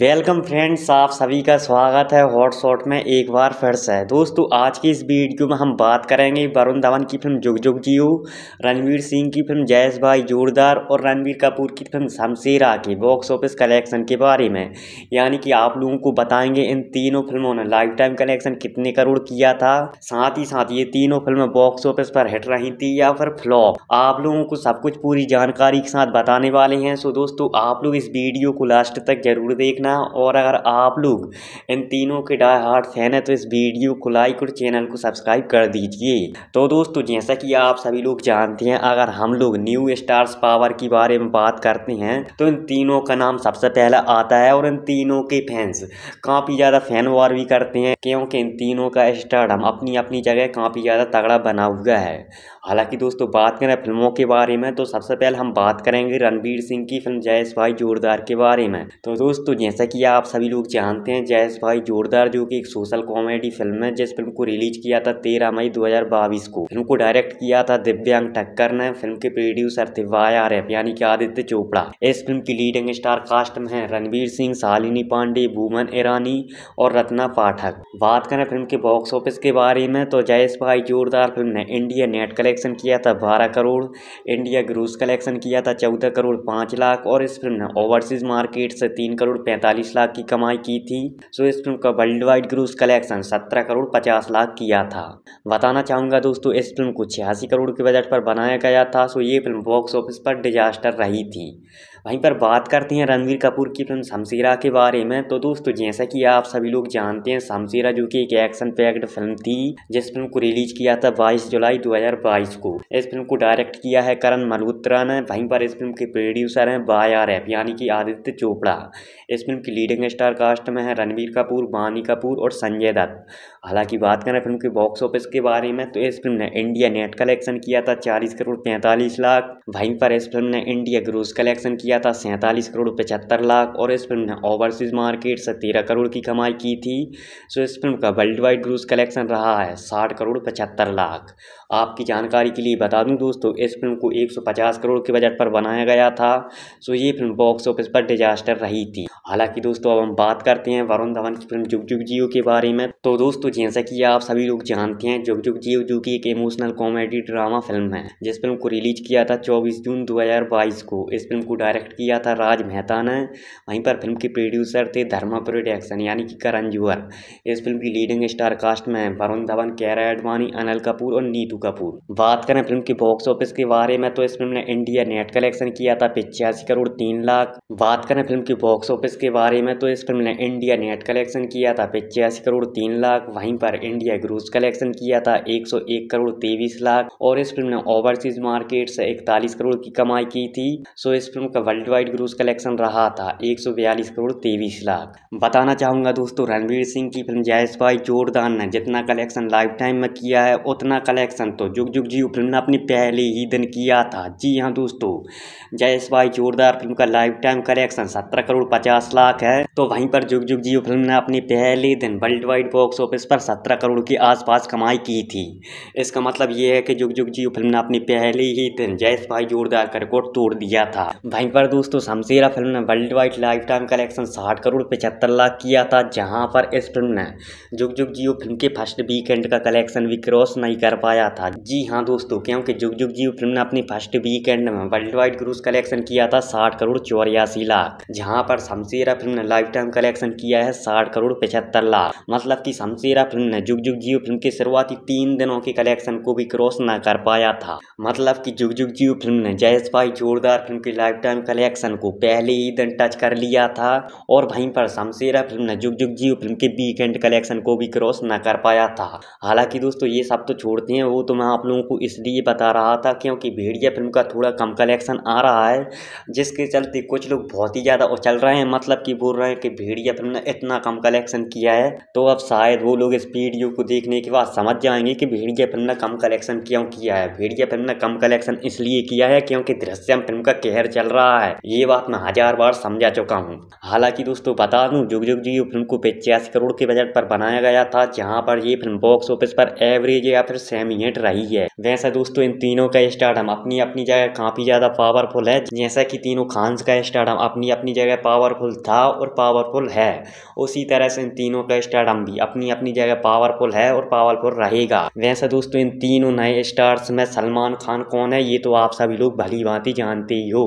welcome friends आप सभी का स्वागत है हॉट शॉट में एक बार फिर से दोस्तों आज की इस वीडियो में हम बात करेंगे वरुण धवन की फिल्म जुग जुग जियो रणवीर सिंह की फिल्म जयेश भाई जोरदार और रणवीर कपूर की फिल्म शमशेरा के बॉक्स ऑफिस कलेक्शन के बारे में यानी कि आप लोगों को बताएंगे इन तीनों फिल्मों ने लाइफ टाइम कलेक्शन कितने करोड़ किया था साथ ही साथ ये तीनों फिल्म बॉक्स ऑफिस पर हिट रही थी या फिर फ्लॉप आप लोगों को सब कुछ पूरी जानकारी के साथ बताने वाले हैं सो दोस्तों आप लोग इस वीडियो को लास्ट तक जरूर देखना देखना और अगर आप लोग इन तीनों के डाय हार्ट फैन है तो इस वीडियो को लाइक और चैनल को सब्सक्राइब कर दीजिए तो दोस्तों जैसा कि आप सभी लोग जानते हैं अगर हम लोग न्यू स्टार्स पावर के बारे में बात करते हैं तो इन तीनों का नाम सबसे पहला आता है और इन तीनों के फैंस काफ़ी ज़्यादा फैन वार भी करते हैं क्योंकि इन तीनों का स्टार्डम अपनी अपनी जगह काफ़ी ज़्यादा तगड़ा बना हुआ है हालांकि दोस्तों बात करें फिल्मों के बारे में तो सबसे पहले हम बात करेंगे रणबीर सिंह की फिल्म जयेश भाई जोरदार के बारे में तो दोस्तों जैसा कि आप सभी लोग जानते हैं जयेश भाई जोरदार जो कि एक सोशल कॉमेडी फिल्म है जिस फिल्म को रिलीज किया था तेरह मई दो को फिल्म को डायरेक्ट किया था दिव्यांग टक्कर ने फिल्म के प्रोड्यूसर थे वाई आर एफ यानी कि आदित्य चोपड़ा इस फिल्म की लीडिंग स्टार कास्ट में है रणवीर सिंह शालिनी पांडे भूमन ईरानी और रत्ना पाठक बात करें फिल्म के बॉक्स ऑफिस के बारे में तो जयेश भाई जोरदार फिल्म ने इंडिया नेट कलेक्शन किया था बारह करोड़ इंडिया ग्रूस कलेक्शन किया था चौदह करोड़ पांच लाख और इस फिल्म ने ओवरसीज मार्केट से तीन करोड़ तैंतालीस लाख की कमाई की थी सो इस फिल्म का वर्ल्ड वाइड ग्रोस कलेक्शन सत्रह करोड़ पचास लाख किया था बताना चाहूँगा दोस्तों इस फिल्म को छियासी करोड़ के बजट पर बनाया गया था सो ये फिल्म बॉक्स ऑफिस पर डिजास्टर रही थी वहीं पर बात करते हैं रणवीर कपूर की फिल्म शमशीरा के बारे में तो दोस्तों जैसा कि आप सभी लोग जानते हैं शमशीरा जो कि एक एक्शन पैक्ड फिल्म थी जिस फिल्म को रिलीज किया था 22 जुलाई 2022 को इस फिल्म को डायरेक्ट किया है करण मल्होत्रा ने वहीं पर इस फिल्म के प्रोड्यूसर हैं बाय आर एफ यानी कि आदित्य चोपड़ा इस फिल्म की लीडिंग स्टार कास्ट में है रणबीर कपूर बानी कपूर और संजय दत्त हालांकि बात करें फिल्म के बॉक्स ऑफिस के बारे में तो इस फिल्म ने इंडिया नेट कलेक्शन किया था चालीस करोड़ पैंतालीस लाख वहीं पर इस फिल्म ने इंडिया ग्रोस कलेक्शन किया था सैंतालीस करोड़ पचहत्तर लाख और इस फिल्म ने ओवरसीज मार्केट से तेरह करोड़ की कमाई की थी सो इस फिल्म का वर्ल्ड वाइड ग्रोस कलेक्शन रहा है साठ करोड़ पचहत्तर लाख आपकी जानकारी के लिए बता दूं दोस्तों इस फिल्म को 150 करोड़ के बजट पर बनाया गया था सो ये फिल्म बॉक्स ऑफिस पर डिजास्टर रही थी हालांकि दोस्तों अब हम बात करते हैं वरुण धवन की फिल्म जुग जुग जियो के बारे में तो दोस्तों जैसा कि आप सभी लोग जानते हैं जुग जुग जियो जो की एक इमोशनल कॉमेडी ड्रामा फिल्म है जिस फिल्म को रिलीज किया था चौबीस जून दो को इस फिल्म को डायरेक्ट किया था राज मेहता ने वहीं पर फिल्म के प्रोड्यूसर थे धर्मा प्रोडक्शन यानी कि करण जूहर इस फिल्म की लीडिंग स्टार कास्ट में वरुण धवन कैरा एडवाणी अनिल कपूर और नीतू कपूर बात करें फिल्म की बॉक्स ऑफिस के बारे में तो इस फिल्म ने इंडिया नेट कलेक्शन किया था पिचासी करोड़ तीन लाख बात करें फिल्म की बॉक्स ऑफिस के बारे में तो इस फिल्म ने इंडिया नेट कलेक्शन किया था पिचासी करोड़ तीन लाख वहीं पर इंडिया ग्रूज कलेक्शन किया था एक करोड़ तेईस लाख और इस फिल्म ने ओवरसीज मार्केट से इकतालीस करोड़ की कमाई की थी सो इस फिल्म का वर्ल्ड वाइड ग्रूज कलेक्शन रहा था एक सौ बयालीस करोड़ तेईस लाख बताना चाहूंगा दोस्तों रणवीर सिंह की फिल्म जयसभा भाई जोरदान ने जितना कलेक्शन लाइफ टाइम में किया है उतना कलेक्शन संतो जुग जुग जी फिल्म ने अपनी पहले ही दिन किया था जी हाँ दोस्तों जयेश भाई जोरदार फिल्म का लाइफ टाइम कलेक्शन सत्रह करोड़ पचास लाख है तो वहीं पर जुग जुग जी फिल्म ने अपने पहले दिन वर्ल्ड वाइड बॉक्स ऑफिस पर सत्रह करोड़ के आसपास कमाई की थी इसका मतलब ये है कि जुग जुग जी फिल्म ने अपने पहले ही दिन जयेश भाई जोरदार का रिकॉर्ड तोड़ दिया था वहीं पर दोस्तों शमशेरा फिल्म ने worldwide lifetime collection साठ करोड़ पचहत्तर लाख किया था जहाँ पर इस फिल्म ने जुग जुग जियो फिल्म के फर्स्ट वीकेंड का कलेक्शन भी क्रॉस नहीं कर पाया था जी हाँ दोस्तों क्योंकि जुग जुग जीव फिल्म ने अपनी फर्स्ट वीकेंड में वर्ल्ड वाइड क्रूज कलेक्शन किया था साठ करोड़ चौरासी लाख जहाँ पर शमशेरा फिल्म ने लाइफ टाइम कलेक्शन किया है साठ करोड़ पचहत्तर लाख मतलब की शमशेरा फिल्म ने जुग जुग जीव फिल्म के शुरुआती तीन दिनों के कलेक्शन को भी क्रॉस न कर पाया था मतलब की जुग जुग जीव फिल्म ने जयेश भाई जोरदार फिल्म की लाइफ टाइम कलेक्शन को पहले ही दिन टच कर लिया था और वहीं पर शमशेरा फिल्म ने जुग जुग जीव फिल्म के वीकेंड कलेक्शन को भी क्रॉस न कर पाया था हालांकि दोस्तों ये सब तो छोड़ते हैं वो तो मैं आप लोगों को इसलिए बता रहा था क्योंकि भेड़िया फिल्म का थोड़ा कम कलेक्शन आ रहा है जिसके चलते कुछ लोग बहुत ही ज़्यादा उछल रहे हैं मतलब कि बोल रहे हैं कि भेड़िया फिल्म ने इतना कम कलेक्शन किया है तो अब शायद वो लोग इस वीडियो को देखने के बाद समझ जाएंगे कि भेड़िया फिल्म ने कम कलेक्शन क्यों किया है भेड़िया फिल्म ने कम कलेक्शन इसलिए किया है क्योंकि दृश्यम फिल्म का कहर चल रहा है ये बात मैं हजार बार समझा चुका हूँ हालांकि दोस्तों बता दूँ जुग जुग जी फिल्म को पिचासी करोड़ के बजट पर बनाया गया था जहाँ पर ये फिल्म बॉक्स ऑफिस पर एवरेज या फिर सेमी क्रिकेट रही है वैसा दोस्तों इन तीनों का स्टार्टअप अपनी अपनी जगह काफ़ी ज़्यादा पावरफुल है जैसा कि तीनों खान्स का स्टार्टअप अपनी अपनी जगह पावरफुल था और पावरफुल है उसी तरह से इन तीनों का स्टार्टअप भी अपनी अपनी जगह पावरफुल है और पावरफुल रहेगा वैसे दोस्तों इन तीनों नए स्टार्स में सलमान खान कौन है ये तो आप सभी लोग भली भांति जानते ही हो